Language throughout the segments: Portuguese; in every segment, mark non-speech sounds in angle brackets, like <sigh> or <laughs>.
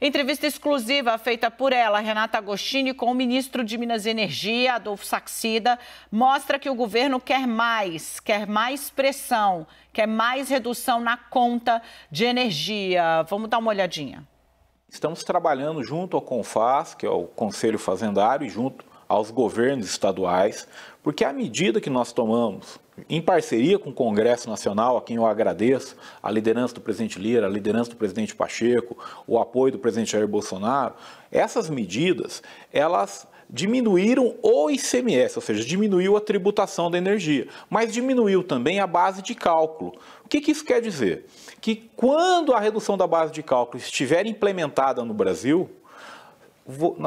Entrevista exclusiva feita por ela, Renata Agostini, com o ministro de Minas e Energia, Adolfo Saxida, mostra que o governo quer mais, quer mais pressão, quer mais redução na conta de energia. Vamos dar uma olhadinha. Estamos trabalhando junto ao CONFAS, que é o Conselho Fazendário, e junto aos governos estaduais, porque a medida que nós tomamos, em parceria com o Congresso Nacional, a quem eu agradeço, a liderança do presidente Lira, a liderança do presidente Pacheco, o apoio do presidente Jair Bolsonaro, essas medidas, elas diminuíram o ICMS, ou seja, diminuiu a tributação da energia, mas diminuiu também a base de cálculo. O que, que isso quer dizer? Que quando a redução da base de cálculo estiver implementada no Brasil,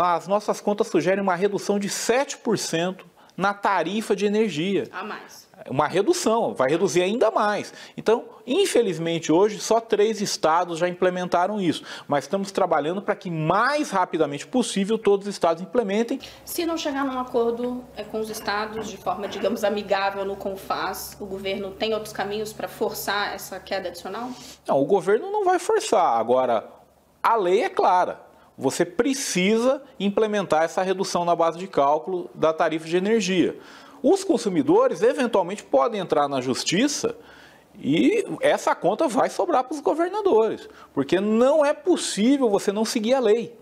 as nossas contas sugerem uma redução de 7% na tarifa de energia. A mais. Uma redução, vai reduzir ainda mais. Então, infelizmente, hoje só três estados já implementaram isso, mas estamos trabalhando para que mais rapidamente possível todos os estados implementem. Se não chegar num acordo é, com os estados de forma, digamos, amigável no CONFAS, o governo tem outros caminhos para forçar essa queda adicional? Não, o governo não vai forçar. Agora, a lei é clara você precisa implementar essa redução na base de cálculo da tarifa de energia. Os consumidores eventualmente podem entrar na justiça e essa conta vai sobrar para os governadores, porque não é possível você não seguir a lei.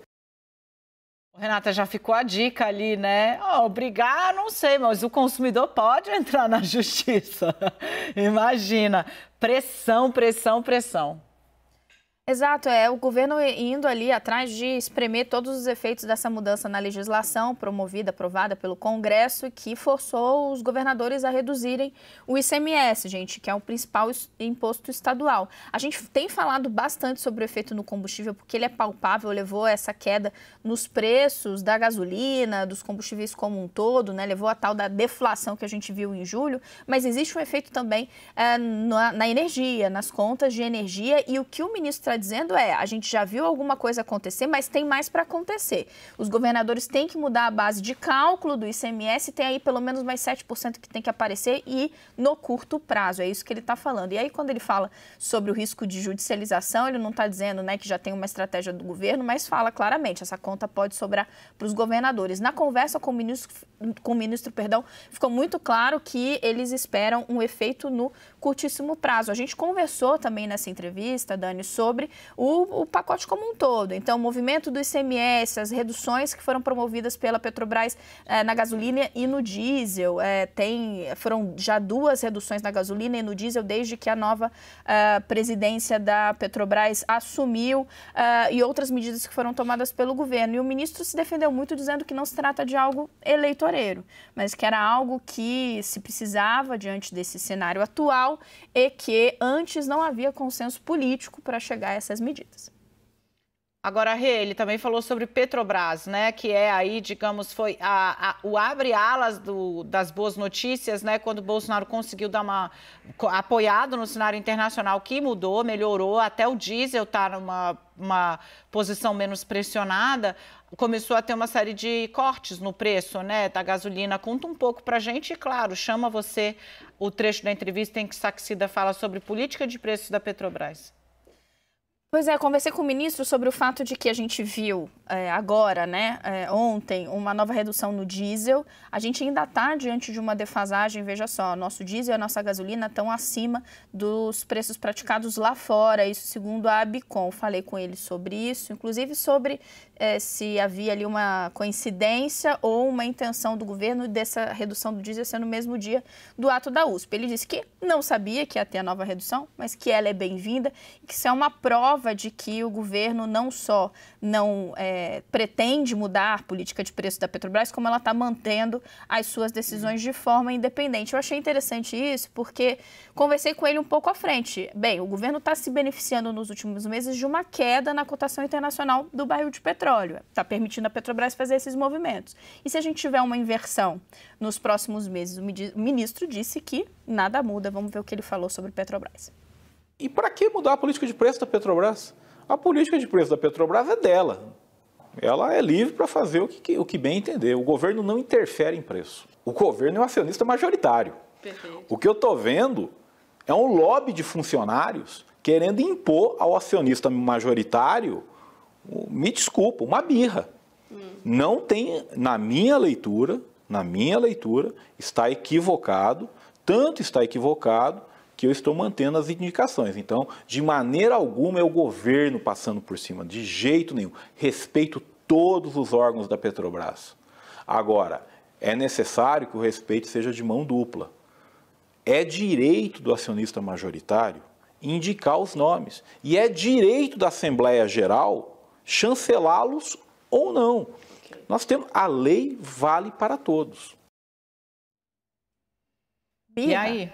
Renata, já ficou a dica ali, né? Oh, obrigar, não sei, mas o consumidor pode entrar na <laughs> justiça. Imagina. Pressão, pressão, pressão. Exato, é o governo indo ali atrás de espremer todos os efeitos dessa mudança na legislação promovida, aprovada pelo Congresso, que forçou os governadores a reduzirem o ICMS, gente, que é o principal imposto estadual. A gente tem falado bastante sobre o efeito no combustível, porque ele é palpável, levou a essa queda nos preços da gasolina, dos combustíveis como um todo, né? levou a tal da deflação que a gente viu em julho, mas existe um efeito também é, na, na energia, nas contas de energia, e o que o ministro dizendo é, a gente já viu alguma coisa acontecer, mas tem mais para acontecer. Os governadores têm que mudar a base de cálculo do ICMS, tem aí pelo menos mais 7% que tem que aparecer e no curto prazo. É isso que ele está falando. E aí quando ele fala sobre o risco de judicialização, ele não está dizendo, né, que já tem uma estratégia do governo, mas fala claramente, essa conta pode sobrar para os governadores. Na conversa com o ministro, com o ministro, perdão, ficou muito claro que eles esperam um efeito no curtíssimo prazo. A gente conversou também nessa entrevista, Dani, sobre sobre o, o pacote como um todo. Então, o movimento do ICMS, as reduções que foram promovidas pela Petrobras eh, na gasolina e no diesel. Eh, tem, foram já duas reduções na gasolina e no diesel desde que a nova eh, presidência da Petrobras assumiu eh, e outras medidas que foram tomadas pelo governo. E o ministro se defendeu muito dizendo que não se trata de algo eleitoreiro, mas que era algo que se precisava diante desse cenário atual e que antes não havia consenso político para chegar a essas medidas. Agora, Rê, ele também falou sobre Petrobras, né? Que é aí, digamos, foi a, a, o abre-alas das boas notícias, né? Quando o Bolsonaro conseguiu dar uma. apoiado no cenário internacional que mudou, melhorou, até o diesel está numa uma posição menos pressionada, começou a ter uma série de cortes no preço, né? Da gasolina. Conta um pouco a gente, e claro, chama você o trecho da entrevista em que Saxida fala sobre política de preços da Petrobras. Pois é, conversei com o ministro sobre o fato de que a gente viu é, agora, né, é, ontem, uma nova redução no diesel. A gente ainda está diante de uma defasagem, veja só, nosso diesel e a nossa gasolina estão acima dos preços praticados lá fora, isso segundo a Abicom. Falei com ele sobre isso, inclusive sobre é, se havia ali uma coincidência ou uma intenção do governo dessa redução do diesel ser no mesmo dia do ato da USP. Ele disse que não sabia que ia ter a nova redução, mas que ela é bem-vinda, que isso é uma prova prova de que o governo não só não é, pretende mudar a política de preço da Petrobras, como ela está mantendo as suas decisões de forma independente. Eu achei interessante isso porque conversei com ele um pouco à frente. Bem, o governo está se beneficiando nos últimos meses de uma queda na cotação internacional do barril de petróleo. Está permitindo a Petrobras fazer esses movimentos. E se a gente tiver uma inversão nos próximos meses? O ministro disse que nada muda. Vamos ver o que ele falou sobre Petrobras. E para que mudar a política de preço da Petrobras? A política de preço da Petrobras é dela. Ela é livre para fazer o que, o que bem entender. O governo não interfere em preço. O governo é um acionista majoritário. Perfeito. O que eu estou vendo é um lobby de funcionários querendo impor ao acionista majoritário, me desculpa, uma birra. Hum. Não tem, na minha leitura, na minha leitura, está equivocado, tanto está equivocado que eu estou mantendo as indicações. Então, de maneira alguma é o governo passando por cima, de jeito nenhum. Respeito todos os órgãos da Petrobras. Agora, é necessário que o respeito seja de mão dupla. É direito do acionista majoritário indicar os nomes e é direito da Assembleia Geral chancelá-los ou não. Nós temos a lei vale para todos. E aí?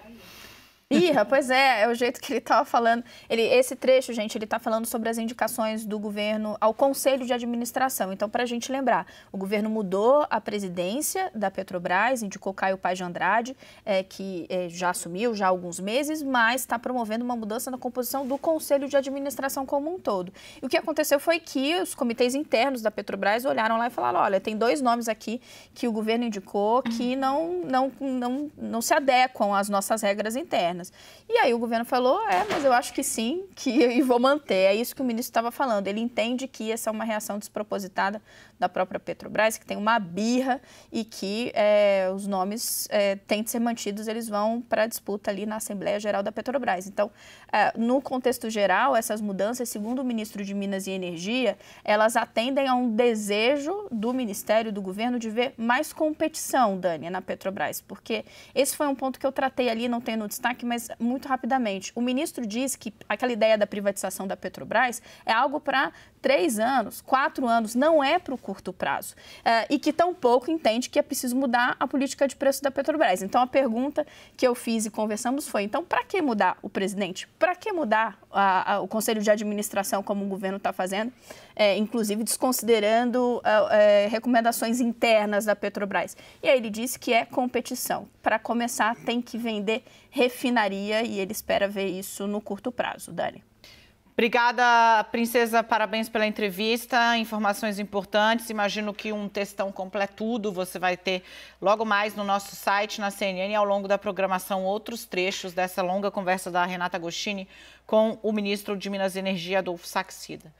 Birra, pois é, é o jeito que ele estava tá falando. Ele, esse trecho, gente, ele está falando sobre as indicações do governo ao Conselho de Administração. Então, para a gente lembrar, o governo mudou a presidência da Petrobras, indicou Caio Paz de Andrade, é, que é, já assumiu já há alguns meses, mas está promovendo uma mudança na composição do Conselho de Administração como um todo. E o que aconteceu foi que os comitês internos da Petrobras olharam lá e falaram: olha, tem dois nomes aqui que o governo indicou que não, não, não, não se adequam às nossas regras internas. E aí o governo falou, é, mas eu acho que sim, que <laughs> e vou manter. É isso que o ministro estava falando. Ele entende que essa é uma reação despropositada da própria Petrobras, que tem uma birra e que é, os nomes é, têm de ser mantidos, eles vão para a disputa ali na Assembleia Geral da Petrobras. Então, é, no contexto geral, essas mudanças, segundo o ministro de Minas e Energia, elas atendem a um desejo do Ministério, do governo, de ver mais competição, Dani, na Petrobras, porque esse foi um ponto que eu tratei ali, não tem no destaque, aqui, mas muito rapidamente. O ministro diz que aquela ideia da privatização da Petrobras é algo para três anos, quatro anos, não é para o curto prazo. Uh, e que tampouco entende que é preciso mudar a política de preço da Petrobras. Então, a pergunta que eu fiz e conversamos foi: então, para que mudar o presidente? Para que mudar a, a, o conselho de administração, como o governo está fazendo, é, inclusive desconsiderando eh, recomendações internas da Petrobras? E aí ele disse que é competição. Para começar, tem que vender refinaria e ele espera ver isso no curto prazo, Dani. Obrigada, Princesa. Parabéns pela entrevista. Informações importantes. Imagino que um textão completudo você vai ter logo mais no nosso site, na CNN, e ao longo da programação, outros trechos dessa longa conversa da Renata Agostini com o ministro de Minas e Energia, Adolfo Saxida.